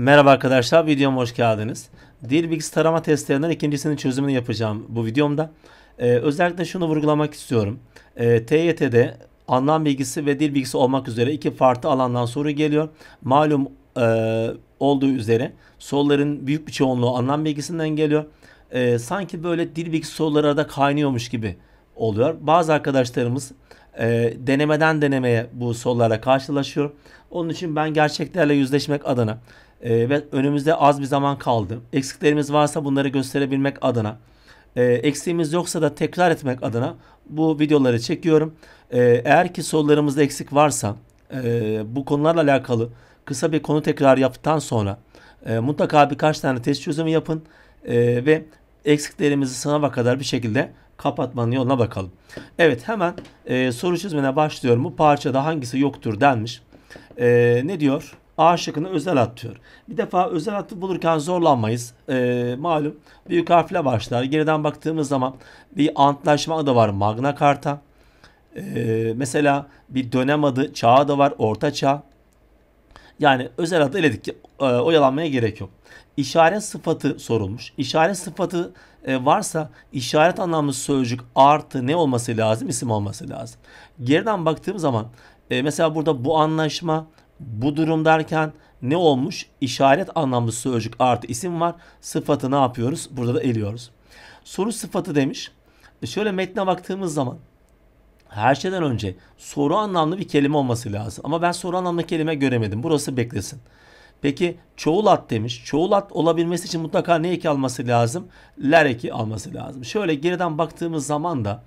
Merhaba arkadaşlar, videoma hoş geldiniz. Dil bilgisi tarama testlerinden ikincisinin çözümünü yapacağım bu videomda. Ee, özellikle şunu vurgulamak istiyorum. Ee, TYT'de anlam bilgisi ve dil bilgisi olmak üzere iki farklı alandan soru geliyor. Malum e, olduğu üzere soruların büyük bir çoğunluğu anlam bilgisinden geliyor. E, sanki böyle dil bilgisi soruları da kaynıyormuş gibi oluyor. Bazı arkadaşlarımız e, denemeden denemeye bu sorularla karşılaşıyor. Onun için ben gerçeklerle yüzleşmek adına e, ve önümüzde az bir zaman kaldı. Eksiklerimiz varsa bunları gösterebilmek adına, e, eksiğimiz yoksa da tekrar etmek adına bu videoları çekiyorum. E, eğer ki sorularımızda eksik varsa e, bu konularla alakalı kısa bir konu tekrar yaptıktan sonra e, mutlaka birkaç tane test çözümü yapın e, ve eksiklerimizi sınava kadar bir şekilde kapatmanın yoluna bakalım. Evet hemen e, soru çözmene başlıyorum. Bu parçada hangisi yoktur denmiş. E, ne diyor? A şıkkını özel atıyor. Bir defa özel atı bulurken zorlanmayız. Ee, malum büyük harfle başlar. Geriden baktığımız zaman bir antlaşma adı var Magna Carta. Ee, mesela bir dönem adı, çağ adı var, orta çağ. Yani özel adı eledik. E, oyalanmaya gerek yok. İşaret sıfatı sorulmuş. İşaret sıfatı e, varsa işaret anlamlı sözcük artı ne olması lazım? İsim olması lazım. Geriden baktığım zaman e, mesela burada bu anlaşma, bu durum derken ne olmuş? İşaret anlamlı sözcük artı isim var. Sıfatı ne yapıyoruz? Burada da eliyoruz. Soru sıfatı demiş. E şöyle metne baktığımız zaman her şeyden önce soru anlamlı bir kelime olması lazım. Ama ben soru anlamlı kelime göremedim. Burası beklesin. Peki çoğul at demiş. Çoğul at olabilmesi için mutlaka ne eki alması lazım? Ler eki alması lazım. Şöyle geriden baktığımız zaman da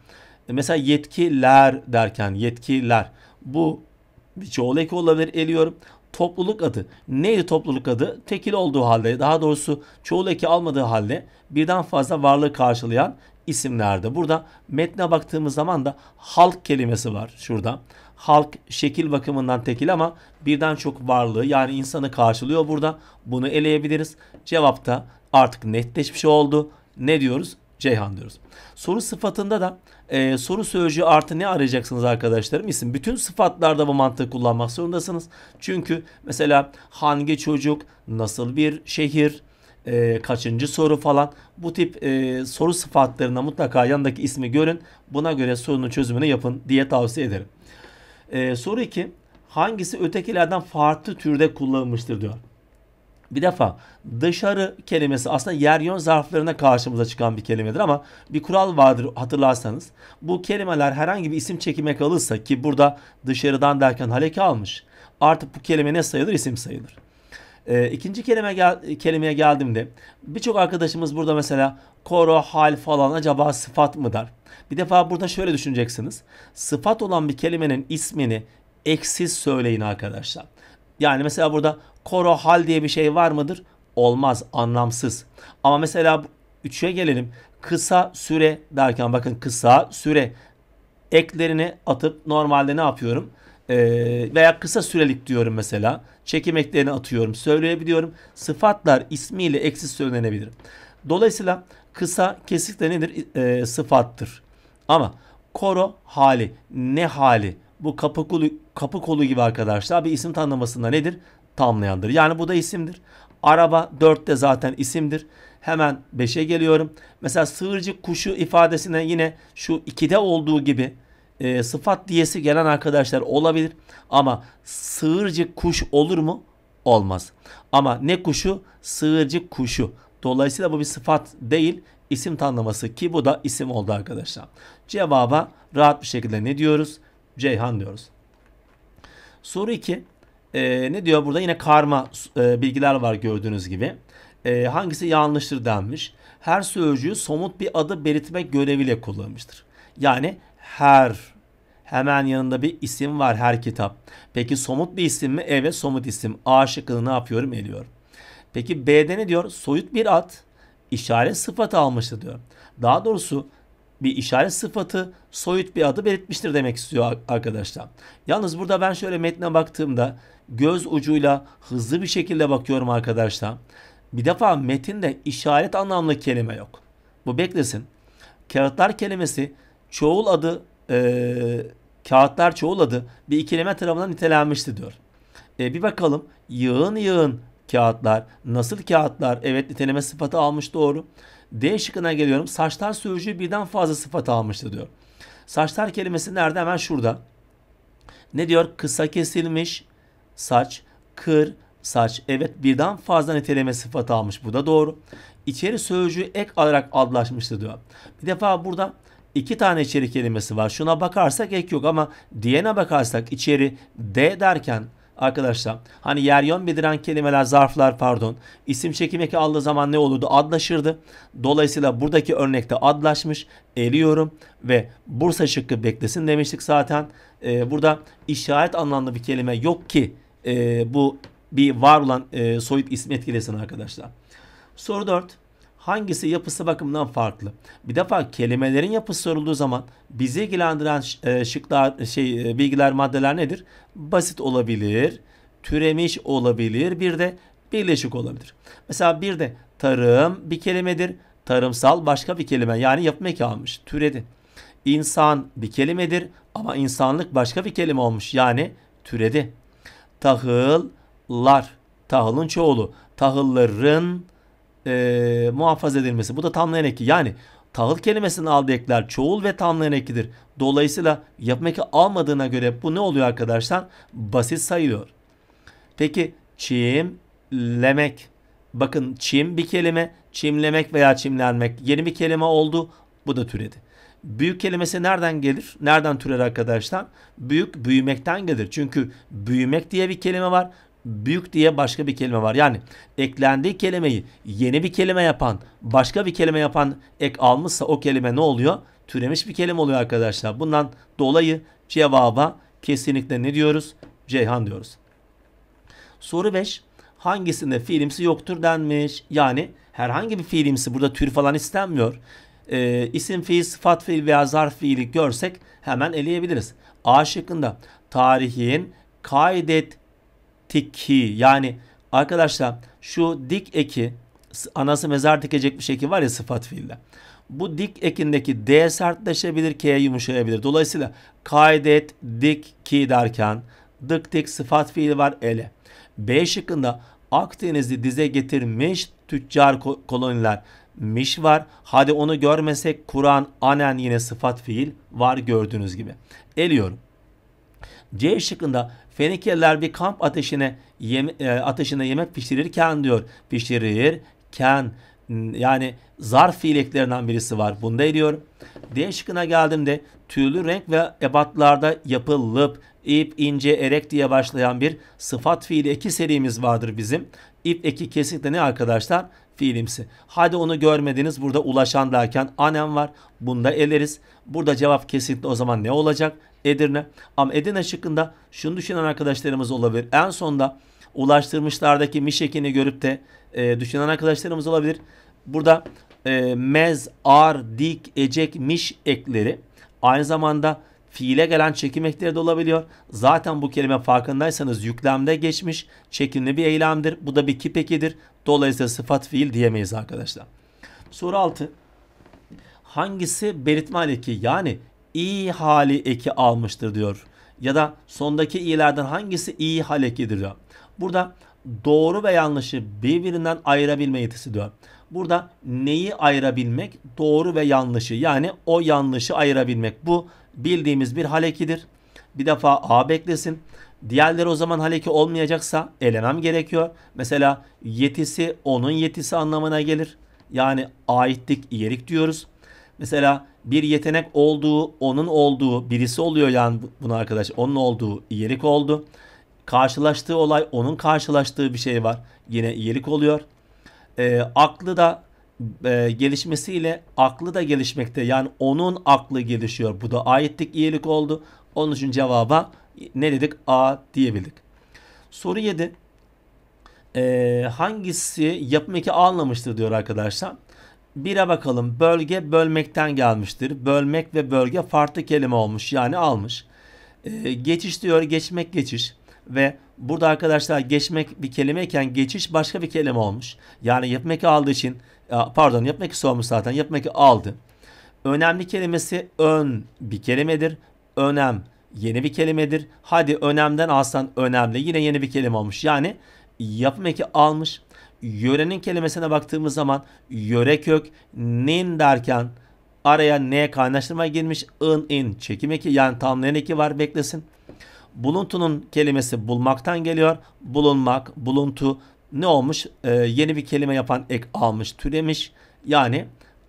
e mesela yetkiler derken yetkiler bu Coleko olabilir eliyorum. Topluluk adı. Neydi topluluk adı? Tekil olduğu halde daha doğrusu çoğul eki almadığı halde birden fazla varlığı karşılayan isimlerde. Burada metne baktığımız zaman da halk kelimesi var şurada. Halk şekil bakımından tekil ama birden çok varlığı yani insanı karşılıyor burada. Bunu eleyebiliriz. Cevapta artık netleşmiş oldu. Ne diyoruz? Ceyhan diyoruz. Soru sıfatında da e, soru sözcüğü artı ne arayacaksınız arkadaşlarım? İsim. Bütün sıfatlarda bu mantığı kullanmak zorundasınız. Çünkü mesela hangi çocuk, nasıl bir şehir, e, kaçıncı soru falan bu tip e, soru sıfatlarına mutlaka yanındaki ismi görün. Buna göre sorunun çözümünü yapın diye tavsiye ederim. E, soru 2. Hangisi ötekilerden farklı türde kullanılmıştır diyor. Bir defa dışarı kelimesi aslında yer yön zarflarına karşımıza çıkan bir kelimedir ama bir kural vardır hatırlarsanız. Bu kelimeler herhangi bir isim çekime kalırsa ki burada dışarıdan derken haleki almış. Artık bu kelime ne sayılır? isim sayılır. E, ikinci kelime gel, kelimeye geldiğimde birçok arkadaşımız burada mesela koro, hal falan acaba sıfat mı der? Bir defa burada şöyle düşüneceksiniz. Sıfat olan bir kelimenin ismini eksiz söyleyin arkadaşlar. Yani mesela burada koro hal diye bir şey var mıdır? Olmaz, anlamsız. Ama mesela 3'e gelelim. Kısa süre derken bakın kısa süre eklerini atıp normalde ne yapıyorum? Ee, veya kısa sürelik diyorum mesela. Çekim eklerini atıyorum, söyleyebiliyorum. Sıfatlar ismiyle eksiz söylenebilir. Dolayısıyla kısa kesinlikle nedir? E, sıfattır. Ama koro hali, ne hali? Bu kapı kolu, kapı kolu gibi arkadaşlar bir isim tanımlamasında nedir? tamamlayandır. Yani bu da isimdir. Araba 4 de zaten isimdir. Hemen 5'e geliyorum. Mesela sığırcık kuşu ifadesine yine şu 2'de olduğu gibi e, sıfat diyesi gelen arkadaşlar olabilir. Ama sığırcık kuş olur mu? Olmaz. Ama ne kuşu? Sığırcık kuşu. Dolayısıyla bu bir sıfat değil isim tanımlaması ki bu da isim oldu arkadaşlar. Cevaba rahat bir şekilde ne diyoruz? Ceyhan diyoruz. Soru 2 e, ne diyor burada yine karma e, bilgiler var gördüğünüz gibi. E, hangisi yanlıştır denmiş. Her sözcüğü somut bir adı belirtmek göreviyle kullanmıştır. Yani her hemen yanında bir isim var her kitap. Peki somut bir isim mi? Evet somut isim. A şıkkını ne yapıyorum? Eliyorum. Peki B'de ne diyor? Soyut bir ad işaret sıfat almıştır diyor. Daha doğrusu bir işaret sıfatı soyut bir adı belirtmiştir demek istiyor arkadaşlar. Yalnız burada ben şöyle metne baktığımda göz ucuyla hızlı bir şekilde bakıyorum arkadaşlar. Bir defa metinde işaret anlamlı kelime yok. Bu beklesin. Kağıtlar kelimesi çoğul adı e, kağıtlar çoğul adı bir ikileme tarafından nitelenmişti diyor. E, bir bakalım yığın yığın kağıtlar nasıl kağıtlar evet niteleme sıfatı almış doğru. D şıkkına geliyorum. Saçlar sürücü birden fazla sıfat almıştı diyor. Saçlar kelimesi nerede? Hemen şurada. Ne diyor? Kısa kesilmiş saç, kır saç. Evet birden fazla niteleme sıfat almış. Bu da doğru. İçeri sözcüğü ek olarak adlaşmıştı diyor. Bir defa burada iki tane içeri kelimesi var. Şuna bakarsak ek yok ama diyene bakarsak içeri D derken Arkadaşlar hani yer yön bildiren kelimeler zarflar pardon isim çekim eki aldığı zaman ne olurdu adlaşırdı. Dolayısıyla buradaki örnekte adlaşmış eriyorum ve Bursa şıkkı beklesin demiştik zaten. Ee, burada işaret anlamlı bir kelime yok ki e, bu bir var olan e, soyut isim etkilesin arkadaşlar. Soru 4 hangisi yapısı bakımından farklı? Bir defa kelimelerin yapısı sorulduğu zaman bizi ilgilendiren e, şıklar şey e, bilgiler maddeler nedir? Basit olabilir, türemiş olabilir, bir de birleşik olabilir. Mesela bir de tarım bir kelimedir. Tarımsal başka bir kelime yani yapmak almış, türedi. İnsan bir kelimedir ama insanlık başka bir kelime olmuş yani türedi. Tahıllar, tahılın çoğulu, tahılların e, muhafaza edilmesi. Bu da tamlayan eki. Yani tahıl kelimesinin aldığı ekler çoğul ve tamlayan ekidir. Dolayısıyla yapım eki almadığına göre bu ne oluyor arkadaşlar? Basit sayılıyor. Peki çimlemek. Bakın çim bir kelime. Çimlemek veya çimlenmek yeni bir kelime oldu. Bu da türedi. Büyük kelimesi nereden gelir? Nereden türer arkadaşlar? Büyük büyümekten gelir. Çünkü büyümek diye bir kelime var büyük diye başka bir kelime var. Yani eklendiği kelimeyi yeni bir kelime yapan, başka bir kelime yapan ek almışsa o kelime ne oluyor? Türemiş bir kelime oluyor arkadaşlar. Bundan dolayı cevaba kesinlikle ne diyoruz? Ceyhan diyoruz. Soru 5. Hangisinde fiilimsi yoktur denmiş? Yani herhangi bir fiilimsi burada tür falan istenmiyor. E, isim fiil, sıfat fiil veya zarf fiili görsek hemen eleyebiliriz. A şıkkında tarihin kaydet tiki yani arkadaşlar şu dik eki anası mezar dikecek bir eki var ya sıfat fiilde. Bu dik ekindeki D sertleşebilir, K'ye yumuşayabilir. Dolayısıyla kaydet, dik, ki derken dık dik sıfat fiili var ele. B şıkkında Akdeniz'i dize getirmiş tüccar koloniler miş var. Hadi onu görmesek Kur'an anen yine sıfat fiil var gördüğünüz gibi. Eliyorum. C şıkkında Fenikeliler bir kamp ateşine yeme, e, yemek pişirirken diyor. Pişirirken yani zarf fiiliklerinden birisi var. Bunda ediyor. D şıkkına geldiğimde tüylü renk ve ebatlarda yapılıp ip, ince, erek diye başlayan bir sıfat fiili eki serimiz vardır bizim. İp eki kesinlikle ne arkadaşlar? Fiilimsi. Hadi onu görmediniz. Burada ulaşan derken anem var. Bunda eleriz. Burada cevap kesinlikle o zaman ne olacak? Edirne. Ama Edirne şıkkında şunu düşünen arkadaşlarımız olabilir. En sonda ulaştırmışlardaki mişekini görüp de e, düşünen arkadaşlarımız olabilir. Burada e, mez, ar, dik, ecek, miş ekleri aynı zamanda fiile gelen çekim ekleri de olabiliyor. Zaten bu kelime farkındaysanız yüklemde geçmiş çekimli bir eylemdir. Bu da bir kipekidir. Dolayısıyla sıfat fiil diyemeyiz arkadaşlar. Soru 6. Hangisi belirtme aleki yani i hali eki almıştır diyor. Ya da sondaki i'lerden hangisi iyi hal ekidir diyor. Burada doğru ve yanlışı birbirinden ayırabilme yetisi diyor. Burada neyi ayırabilmek? Doğru ve yanlışı yani o yanlışı ayırabilmek. Bu bildiğimiz bir halekidir. Bir defa A beklesin. Diğerleri o zaman haleki olmayacaksa elemem gerekiyor. Mesela yetisi onun yetisi anlamına gelir. Yani aitlik, iyilik diyoruz mesela bir yetenek olduğu, onun olduğu birisi oluyor yani bunu arkadaş. Onun olduğu iyilik oldu. Karşılaştığı olay onun karşılaştığı bir şey var. Yine iyilik oluyor. E, aklı da e, gelişmesiyle aklı da gelişmekte. Yani onun aklı gelişiyor. Bu da aittik iyilik oldu. Onun için cevaba ne dedik? A diyebildik. Soru 7. E, ee, hangisi yapım 2 anlamıştır diyor arkadaşlar. 1'e bakalım. Bölge bölmekten gelmiştir. Bölmek ve bölge farklı kelime olmuş yani almış. Ee, geçiş diyor geçmek geçiş ve burada arkadaşlar geçmek bir kelimeyken geçiş başka bir kelime olmuş. Yani yapmak aldığı için e, pardon yapmak olmuş zaten yapmak aldı. Önemli kelimesi ön bir kelimedir. Önem yeni bir kelimedir. Hadi önemden alsan önemli yine yeni bir kelime olmuş. Yani yapmak almış Yörenin kelimesine baktığımız zaman yöre kök nin derken araya n kaynaştırma girmiş ın in çekim eki yani tamlayan eki var beklesin. Buluntunun kelimesi bulmaktan geliyor. Bulunmak, buluntu ne olmuş? Ee, yeni bir kelime yapan ek almış, türemiş. Yani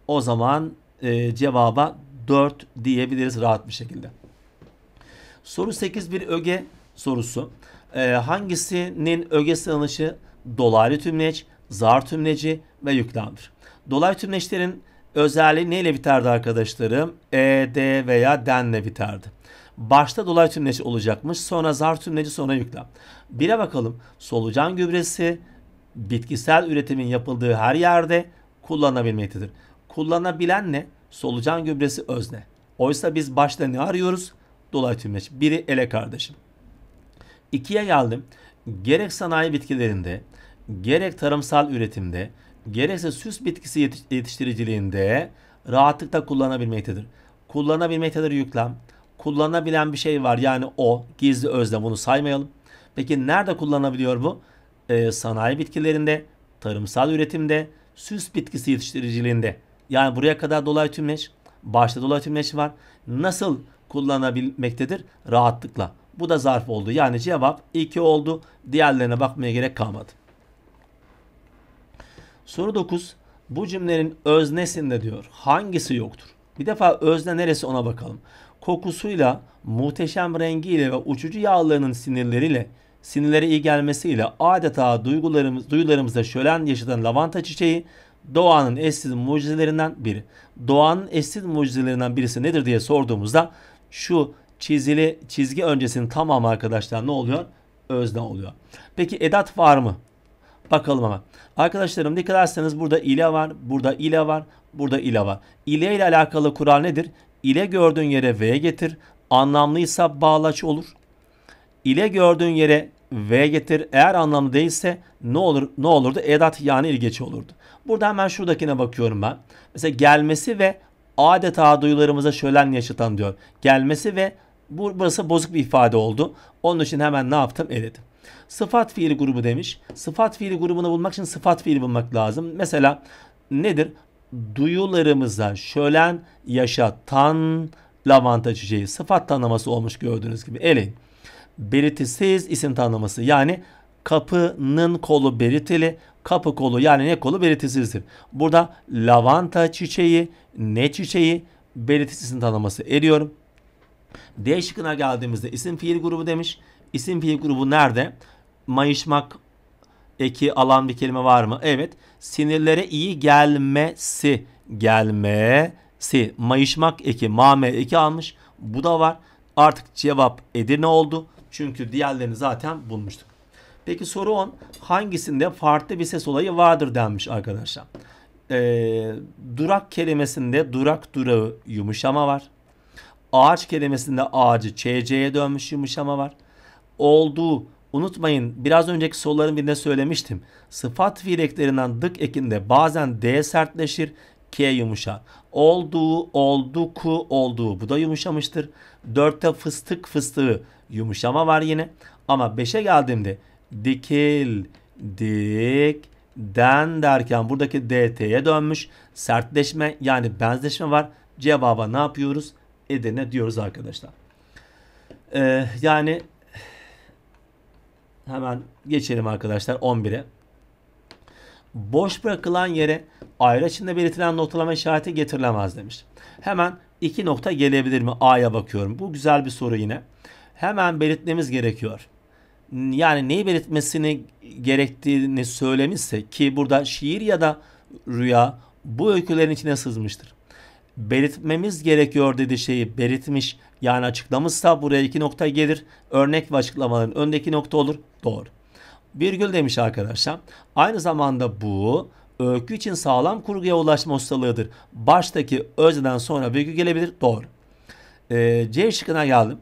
o zaman e, cevaba 4 diyebiliriz rahat bir şekilde. Soru 8 bir öge sorusu. Ee, hangisinin öge sığınışı dolaylı tümleç, zar tümleci ve yüklemdir. Dolaylı tümleçlerin özelliği neyle biterdi arkadaşlarım? E, D veya denle biterdi. Başta dolaylı tümleci olacakmış. Sonra zar tümleci sonra yüklem. Bire bakalım. Solucan gübresi bitkisel üretimin yapıldığı her yerde kullanabilmektedir. Kullanabilen ne? Solucan gübresi özne. Oysa biz başta ne arıyoruz? Dolaylı tümleç. Biri ele kardeşim. İkiye geldim gerek sanayi bitkilerinde, gerek tarımsal üretimde, gerekse süs bitkisi yetiştiriciliğinde rahatlıkla kullanabilmektedir. Kullanabilmektedir yüklem. Kullanabilen bir şey var yani o gizli özle bunu saymayalım. Peki nerede kullanabiliyor bu? Ee, sanayi bitkilerinde, tarımsal üretimde, süs bitkisi yetiştiriciliğinde. Yani buraya kadar dolayı tümleş, başta dolayı tümleş var. Nasıl kullanabilmektedir? Rahatlıkla. Bu da zarf oldu. Yani cevap 2 oldu. Diğerlerine bakmaya gerek kalmadı. Soru 9. Bu cümlenin öznesinde diyor hangisi yoktur? Bir defa özne neresi ona bakalım. Kokusuyla, muhteşem rengiyle ve uçucu yağlarının sinirleriyle, sinirlere iyi gelmesiyle adeta duygularımız, duyularımızda şölen yaşatan lavanta çiçeği doğanın eşsiz mucizelerinden biri. Doğanın eşsiz mucizelerinden birisi nedir diye sorduğumuzda şu çizili çizgi öncesinin tamamı arkadaşlar ne oluyor? Özne oluyor. Peki edat var mı? Bakalım ama. Arkadaşlarım dikkat ederseniz burada ile var, burada ile var, burada ile var. İle ile alakalı kural nedir? İle gördüğün yere V getir. Anlamlıysa bağlaç olur. İle gördüğün yere V getir. Eğer anlamlı değilse ne olur ne olurdu? Edat yani ilgeç olurdu. Burada hemen şuradakine bakıyorum ben. Mesela gelmesi ve adeta duyularımıza şölen yaşatan diyor. Gelmesi ve bu, burası bozuk bir ifade oldu. Onun için hemen ne yaptım? Eledim. Sıfat fiili grubu demiş. Sıfat fiili grubunu bulmak için sıfat fiili bulmak lazım. Mesela nedir? Duyularımıza şölen yaşatan lavanta çiçeği. Sıfat tanımlaması olmuş gördüğünüz gibi. Eleyin. Belirtisiz isim tanımlaması. Yani kapının kolu belirtili. Kapı kolu yani ne kolu belirtisizdir. Burada lavanta çiçeği, ne çiçeği belirtisiz isim tanımlaması ediyorum. D şıkkına geldiğimizde isim fiil grubu demiş. İsim fiil grubu nerede? Mayışmak eki alan bir kelime var mı? Evet. Sinirlere iyi gelmesi. Gelmesi. Mayışmak eki, mame eki almış. Bu da var. Artık cevap Edirne oldu. Çünkü diğerlerini zaten bulmuştuk. Peki soru 10. Hangisinde farklı bir ses olayı vardır denmiş arkadaşlar. Ee, durak kelimesinde durak durağı yumuşama var. Ağaç kelimesinde ağacı ÇC'ye dönmüş yumuşama var. Olduğu unutmayın biraz önceki soruların birine söylemiştim. Sıfat fiil eklerinden dık ekinde bazen D sertleşir, K yumuşar. Olduğu, olduku, olduğu. Bu da yumuşamıştır. Dörtte fıstık fıstığı yumuşama var yine. Ama beşe geldiğimde dikil, dik, den derken buradaki DT'ye dönmüş. Sertleşme yani benzeşme var. Cevaba ne yapıyoruz? Edirne diyoruz arkadaşlar. Ee, yani hemen geçelim arkadaşlar 11'e. Boş bırakılan yere ayrı içinde belirtilen noktalama işareti getirilemez demiş. Hemen iki nokta gelebilir mi? A'ya bakıyorum. Bu güzel bir soru yine. Hemen belirtmemiz gerekiyor. Yani neyi belirtmesini gerektiğini söylemişse ki burada şiir ya da rüya bu öykülerin içine sızmıştır belirtmemiz gerekiyor dedi şeyi belirtmiş. Yani açıklamışsa buraya iki nokta gelir. Örnek ve açıklamaların öndeki nokta olur. Doğru. Virgül demiş arkadaşlar. Aynı zamanda bu öykü için sağlam kurguya ulaşma ustalığıdır. Baştaki özneden sonra virgül gelebilir. Doğru. E, C şıkkına geldim.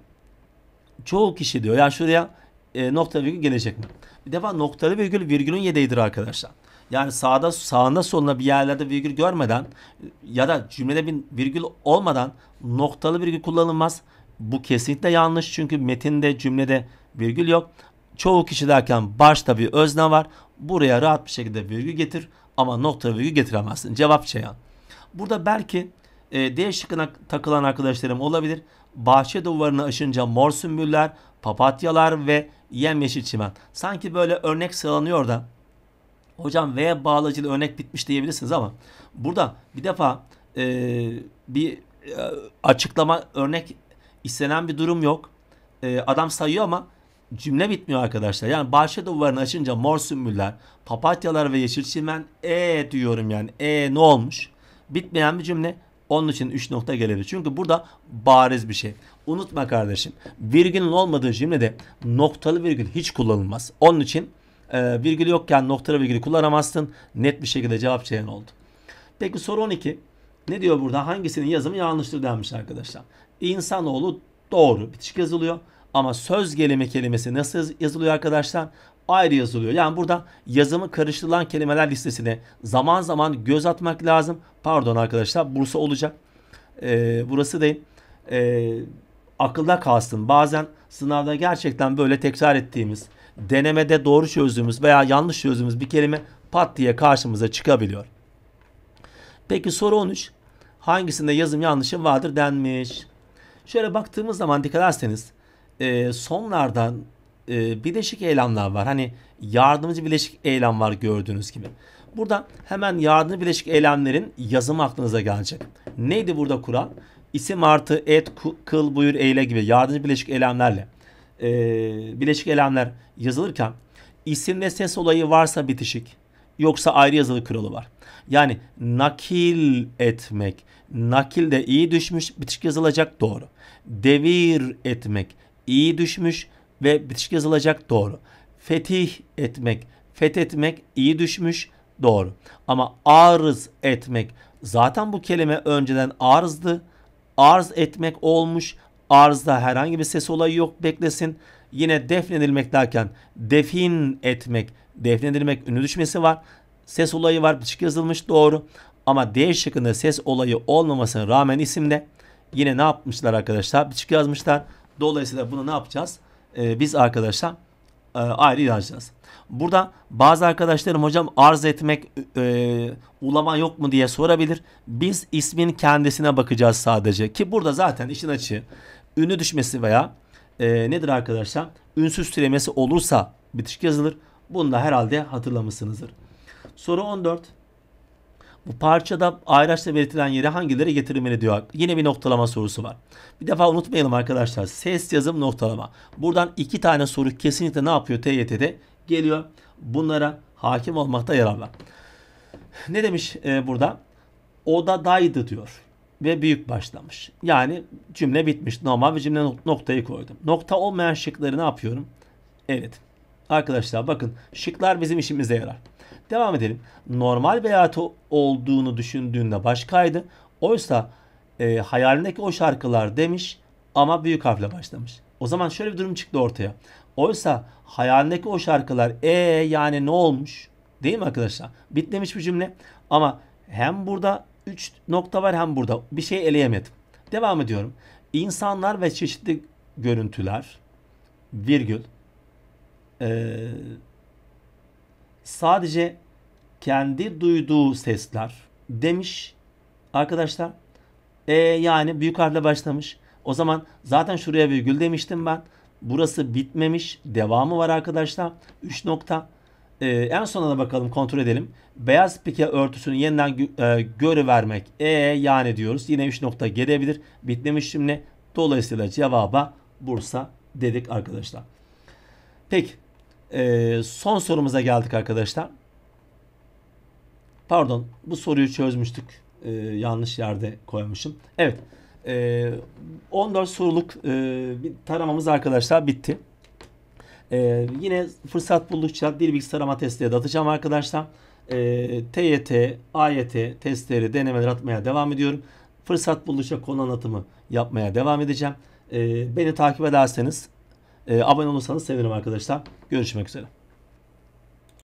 Çoğu kişi diyor ya şuraya e, nokta virgül gelecek mi? Bir defa noktalı virgül virgülün yedeğidir arkadaşlar yani sağda sağına soluna bir yerlerde virgül görmeden ya da cümlede bir virgül olmadan noktalı virgül kullanılmaz. Bu kesinlikle yanlış çünkü metinde cümlede virgül yok. Çoğu kişi derken başta bir özne var. Buraya rahat bir şekilde virgül getir ama nokta virgül getiremezsin. Cevap Ceyhan. Burada belki e, D şıkkına takılan arkadaşlarım olabilir. Bahçe duvarına aşınca mor sümbüller, papatyalar ve yemyeşil çimen. Sanki böyle örnek sıralanıyor da hocam V bağlacılı örnek bitmiş diyebilirsiniz ama burada bir defa e, bir e, açıklama örnek istenen bir durum yok. E, adam sayıyor ama cümle bitmiyor arkadaşlar. Yani bahçe duvarını açınca mor sümbüller, papatyalar ve yeşil çimen e diyorum yani. E ne olmuş? Bitmeyen bir cümle. Onun için 3 nokta gelebilir. Çünkü burada bariz bir şey. Unutma kardeşim. Virgülün olmadığı cümlede noktalı virgül hiç kullanılmaz. Onun için e, virgül yokken noktada virgülü kullanamazsın. Net bir şekilde cevap C'nin oldu. Peki soru 12. Ne diyor burada? Hangisinin yazımı yanlıştır denmiş arkadaşlar. İnsanoğlu doğru bitişik yazılıyor. Ama söz gelimi kelimesi nasıl yazılıyor arkadaşlar? Ayrı yazılıyor. Yani burada yazımı karıştırılan kelimeler listesine zaman zaman göz atmak lazım. Pardon arkadaşlar Bursa olacak. Ee, burası değil. Ee, akılda kalsın. Bazen sınavda gerçekten böyle tekrar ettiğimiz denemede doğru çözdüğümüz veya yanlış çözdüğümüz bir kelime pat diye karşımıza çıkabiliyor. Peki soru 13. Hangisinde yazım yanlışı vardır denmiş. Şöyle baktığımız zaman dikkat ederseniz e, sonlardan e, bileşik eylemler var. Hani yardımcı bileşik eylem var gördüğünüz gibi. Burada hemen yardımcı bileşik eylemlerin yazımı aklınıza gelecek. Neydi burada kural? İsim artı et, kıl, buyur, eyle gibi yardımcı bileşik eylemlerle e, bileşik elemler yazılırken isim ve ses olayı varsa bitişik yoksa ayrı yazılı kralı var. Yani nakil etmek, nakil de iyi düşmüş, bitişik yazılacak doğru. Devir etmek, iyi düşmüş ve bitişik yazılacak doğru. Fetih etmek, fethetmek iyi düşmüş doğru. Ama arz etmek, zaten bu kelime önceden arzdı. Arz etmek olmuş Arzda herhangi bir ses olayı yok beklesin. Yine defnedilmek derken defin etmek, defnedilmek ünlü düşmesi var. Ses olayı var şık yazılmış doğru. Ama D şıkkında ses olayı olmamasına rağmen isimde yine ne yapmışlar arkadaşlar? Şık yazmışlar. Dolayısıyla bunu ne yapacağız? Ee, biz arkadaşlar e, ayrı yazacağız. Burada bazı arkadaşlarım hocam arz etmek e, ulama yok mu diye sorabilir. Biz ismin kendisine bakacağız sadece ki burada zaten işin açığı ünlü düşmesi veya e, nedir arkadaşlar? Ünsüz türemesi olursa bitişik yazılır. Bunu da herhalde hatırlamışsınızdır. Soru 14. Bu parçada ayraçla belirtilen yere hangileri getirilmeli diyor. Yine bir noktalama sorusu var. Bir defa unutmayalım arkadaşlar. Ses yazım noktalama. Buradan iki tane soru kesinlikle ne yapıyor TYT'de? Geliyor. Bunlara hakim olmakta yarar var. Ne demiş e, burada? Odadaydı diyor ve büyük başlamış. Yani cümle bitmiş. Normal bir cümle noktayı koydum. Nokta olmayan şıkları ne yapıyorum? Evet. Arkadaşlar bakın şıklar bizim işimize yarar. Devam edelim. Normal beyat olduğunu düşündüğünde başkaydı. Oysa e, hayalindeki o şarkılar demiş ama büyük harfle başlamış. O zaman şöyle bir durum çıktı ortaya. Oysa hayalindeki o şarkılar e yani ne olmuş? Değil mi arkadaşlar? Bitmemiş bir cümle. Ama hem burada 3 nokta var hem burada. Bir şey eleyemedim. Devam ediyorum. İnsanlar ve çeşitli görüntüler virgül ee, sadece kendi duyduğu sesler demiş arkadaşlar. E, yani büyük harfle başlamış. O zaman zaten şuraya virgül demiştim ben. Burası bitmemiş. Devamı var arkadaşlar. 3 nokta e, en sonuna bakalım kontrol edelim. Beyaz pike örtüsünü yeniden e, görü vermek e yani diyoruz. Yine 3 nokta gelebilir. Bitlemiş şimdi. Dolayısıyla cevaba Bursa dedik arkadaşlar. Peki e, son sorumuza geldik arkadaşlar. Pardon bu soruyu çözmüştük. E, yanlış yerde koymuşum. Evet. E, 14 soruluk e, bir taramamız arkadaşlar bitti. Ee, yine fırsat buldukça bir bilgisayarıma testleri de atacağım arkadaşlar. Ee, TYT, AYT testleri, denemeler atmaya devam ediyorum. Fırsat buldukça konu anlatımı yapmaya devam edeceğim. Ee, beni takip ederseniz, e, abone olursanız sevinirim arkadaşlar. Görüşmek üzere.